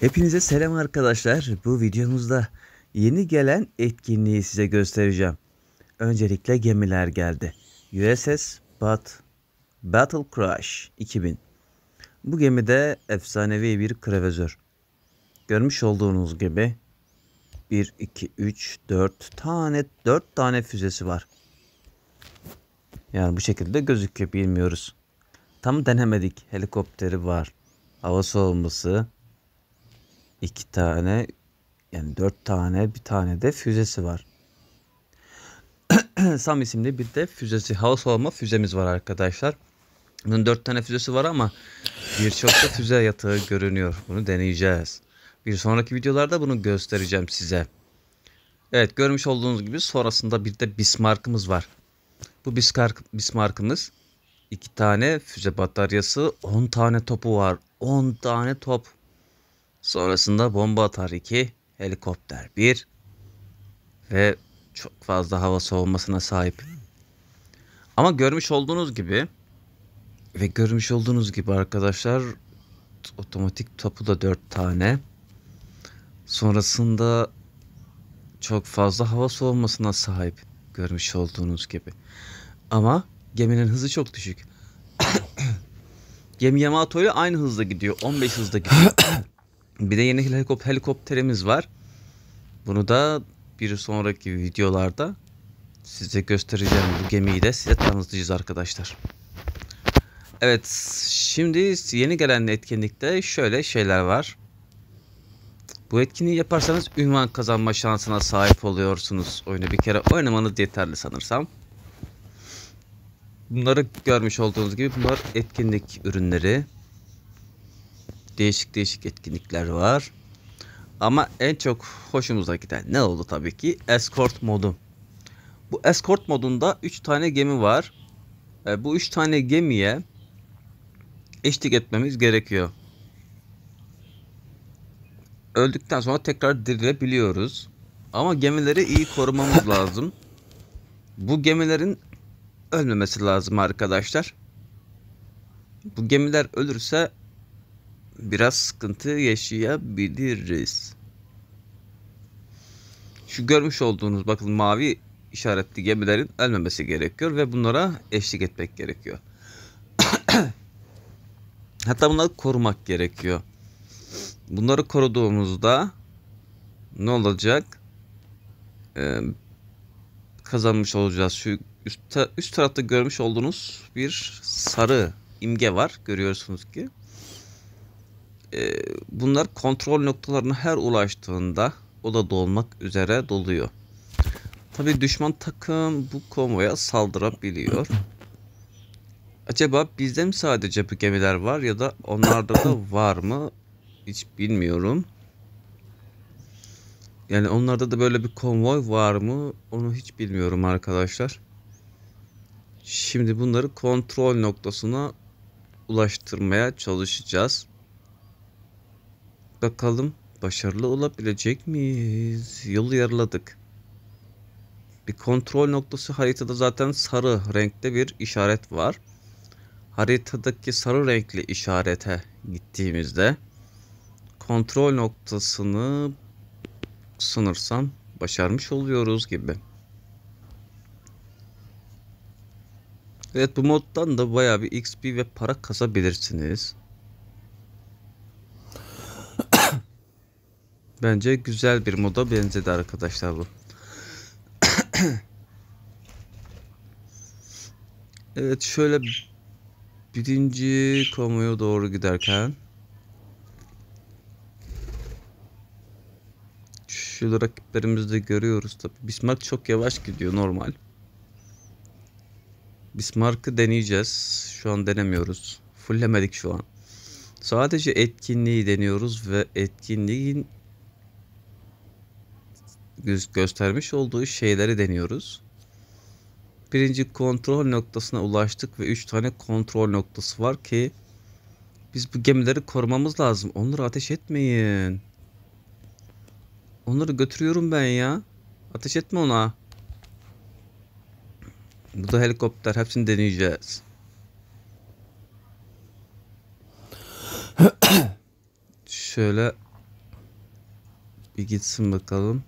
Hepinize selam arkadaşlar. Bu videomuzda yeni gelen etkinliği size göstereceğim. Öncelikle gemiler geldi. USS Bat Battle Crash 2000. Bu gemide efsanevi bir krevezör. Görmüş olduğunuz gibi 1, 2, 3, 4 tane 4 tane füzesi var. Yani bu şekilde gözüküyor bilmiyoruz. Tam denemedik. Helikopteri var. Hava soğuması, iki tane yani dört tane bir tane de füzesi var. Sam isimli bir de füzesi hava savunma füzemiz var arkadaşlar. Bunun dört tane füzesi var ama birçok da füze yatağı görünüyor. Bunu deneyeceğiz. Bir sonraki videolarda bunu göstereceğim size. Evet görmüş olduğunuz gibi sonrasında bir de Bismarck'ımız var. Bu Bismarck, Bismarck'ımız iki tane füze bataryası 10 tane topu var. 10 tane top Sonrasında bomba atar 2, helikopter 1 ve çok fazla hava savunmasına sahip. Ama görmüş olduğunuz gibi ve görmüş olduğunuz gibi arkadaşlar otomatik topu da 4 tane. Sonrasında çok fazla hava soğumasına sahip görmüş olduğunuz gibi. Ama geminin hızı çok düşük. Gemi Yamato ile aynı hızda gidiyor. 15 hızda gidiyor. Bir de yeni helikop helikopterimiz var. Bunu da bir sonraki videolarda size göstereceğim bu gemiyi de size tanıtacağız arkadaşlar. Evet şimdi yeni gelen etkinlikte şöyle şeyler var. Bu etkinliği yaparsanız ünvan kazanma şansına sahip oluyorsunuz. Oyunu bir kere oynamanız yeterli sanırsam. Bunları görmüş olduğunuz gibi bunlar etkinlik ürünleri değişik değişik etkinlikler var. Ama en çok hoşumuza giden ne oldu tabii ki? Escort modu. Bu escort modunda 3 tane gemi var. E, bu 3 tane gemiye eşlik etmemiz gerekiyor. Öldükten sonra tekrar dirilebiliyoruz. Ama gemileri iyi korumamız lazım. Bu gemilerin ölmemesi lazım arkadaşlar. Bu gemiler ölürse biraz sıkıntı yaşayabiliriz. Şu görmüş olduğunuz bakın mavi işaretli gemilerin ölmemesi gerekiyor ve bunlara eşlik etmek gerekiyor. Hatta bunları korumak gerekiyor. Bunları koruduğumuzda ne olacak? Ee, kazanmış olacağız. Şu üst, üst tarafta görmüş olduğunuz bir sarı imge var. Görüyorsunuz ki e, bunlar kontrol noktalarına her ulaştığında o da dolmak üzere doluyor. Tabi düşman takım bu konvoya saldırabiliyor. Acaba bizde mi sadece bu gemiler var ya da onlarda da var mı? Hiç bilmiyorum. Yani onlarda da böyle bir konvoy var mı? Onu hiç bilmiyorum arkadaşlar. Şimdi bunları kontrol noktasına ulaştırmaya çalışacağız. Bakalım başarılı olabilecek miyiz? Yolu yarıladık. Bir kontrol noktası haritada zaten sarı renkte bir işaret var. Haritadaki sarı renkli işarete gittiğimizde kontrol noktasını sınırsam başarmış oluyoruz gibi. Evet bu moddan da bayağı bir XP ve para kazabilirsiniz. Bence güzel bir moda benzedi arkadaşlar bu. evet şöyle birinci komoya doğru giderken şu rakiplerimizi de görüyoruz tabi. Bismarck çok yavaş gidiyor normal. Bismarck'ı deneyeceğiz. Şu an denemiyoruz. Fullemedik şu an. Sadece etkinliği deniyoruz ve etkinliğin göz göstermiş olduğu şeyleri deniyoruz. Birinci kontrol noktasına ulaştık ve 3 tane kontrol noktası var ki biz bu gemileri korumamız lazım. Onları ateş etmeyin. Onları götürüyorum ben ya. Ateş etme ona. Bu da helikopter. Hepsini deneyeceğiz. Şöyle bir gitsin bakalım.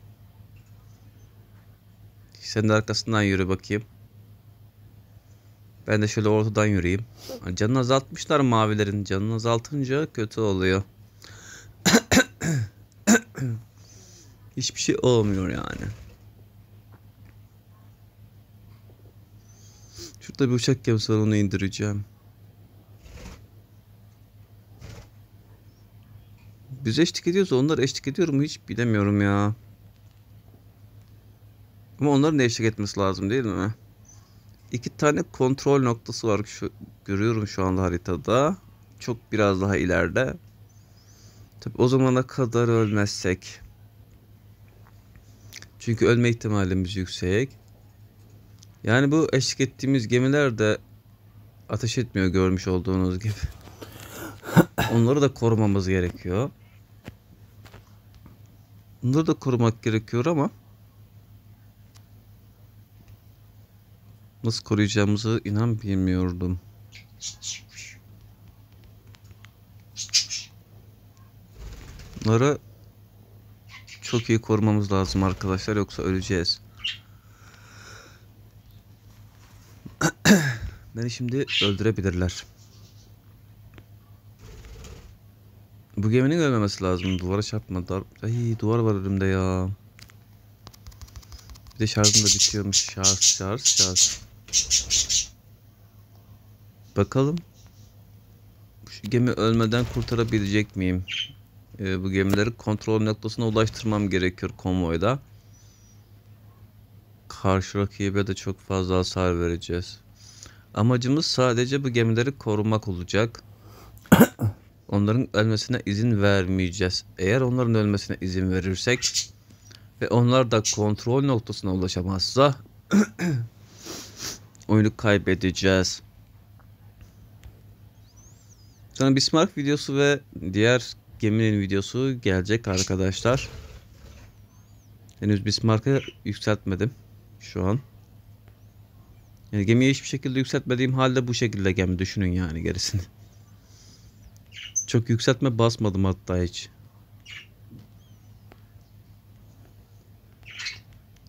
Sen de arkasından yürü bakayım. Ben de şöyle ortadan yürüyeyim. Canını azaltmışlar mavilerin. Canını azaltınca kötü oluyor. Hiçbir şey olmuyor yani. Şurada bir uçak gemisi var onu indireceğim. Biz eşlik ediyoruz onlar eşlik ediyor mu hiç bilemiyorum ya. Ama onların da eşlik etmesi lazım değil mi? İki tane kontrol noktası var. Şu, görüyorum şu anda haritada. Çok biraz daha ileride. Tabi o zamana kadar ölmezsek. Çünkü ölme ihtimalimiz yüksek. Yani bu eşlik ettiğimiz gemiler de ateş etmiyor görmüş olduğunuz gibi. Onları da korumamız gerekiyor. Bunları da korumak gerekiyor ama nasıl koruyacağımızı inan bilmiyordum. Bunları çok iyi korumamız lazım arkadaşlar yoksa öleceğiz. Beni şimdi öldürebilirler. Bu geminin ölmemesi lazım. Duvara çarpma. Dar Ay, duvar var önümde ya. Bir de şarjım da bitiyormuş. Şarj şarj şarj. Bakalım. Şu gemi ölmeden kurtarabilecek miyim? Ee, bu gemileri kontrol noktasına ulaştırmam gerekiyor konvoyda. Karşı rakibe de çok fazla hasar vereceğiz. Amacımız sadece bu gemileri korumak olacak. onların ölmesine izin vermeyeceğiz. Eğer onların ölmesine izin verirsek ve onlar da kontrol noktasına ulaşamazsa oyunu kaybedeceğiz. Sonra Bismarck videosu ve diğer geminin videosu gelecek arkadaşlar. Henüz Bismarck'ı yükseltmedim şu an. Yani gemiyi hiçbir şekilde yükseltmediğim halde bu şekilde gemi düşünün yani gerisini. Çok yükseltme basmadım hatta hiç.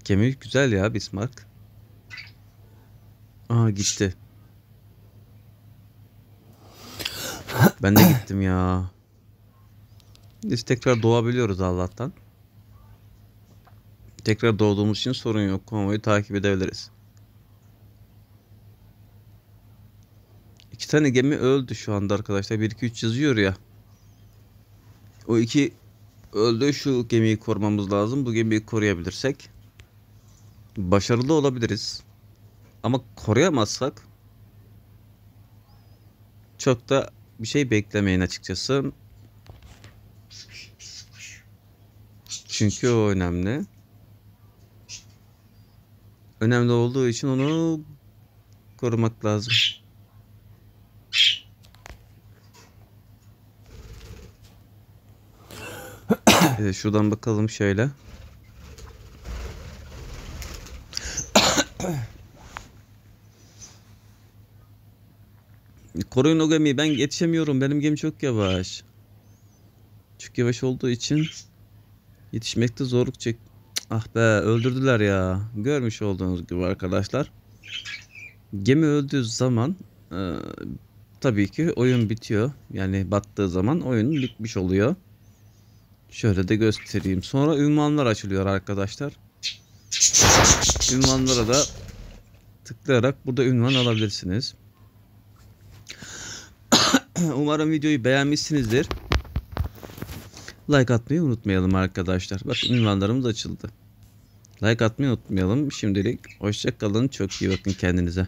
Gemi güzel ya Bismarck. Aa gitti. Ben de gittim ya. Biz tekrar doğabiliyoruz Allah'tan. Tekrar doğduğumuz için sorun yok. Konvoyu takip edebiliriz. İki tane gemi öldü şu anda arkadaşlar. 1-2-3 yazıyor ya. O iki öldü. Şu gemiyi korumamız lazım. Bu gemiyi koruyabilirsek. Başarılı olabiliriz. Ama koruyamazsak çok da bir şey beklemeyin açıkçası. Çünkü o önemli. Önemli olduğu için onu korumak lazım. ee, şuradan bakalım şöyle. Koruyun o gemiyi ben yetişemiyorum benim gemi çok yavaş. Çok yavaş olduğu için yetişmekte zorluk çek. Ah be öldürdüler ya. Görmüş olduğunuz gibi arkadaşlar. Gemi öldüğü zaman e, tabii ki oyun bitiyor. Yani battığı zaman oyun bitmiş oluyor. Şöyle de göstereyim. Sonra ünvanlar açılıyor arkadaşlar. Ünvanlara da tıklayarak burada ünvan alabilirsiniz. Umarım videoyu beğenmişsinizdir. Like atmayı unutmayalım arkadaşlar. Bakın ünvanlarımız açıldı. Like atmayı unutmayalım. Şimdilik hoşçakalın. Çok iyi bakın kendinize.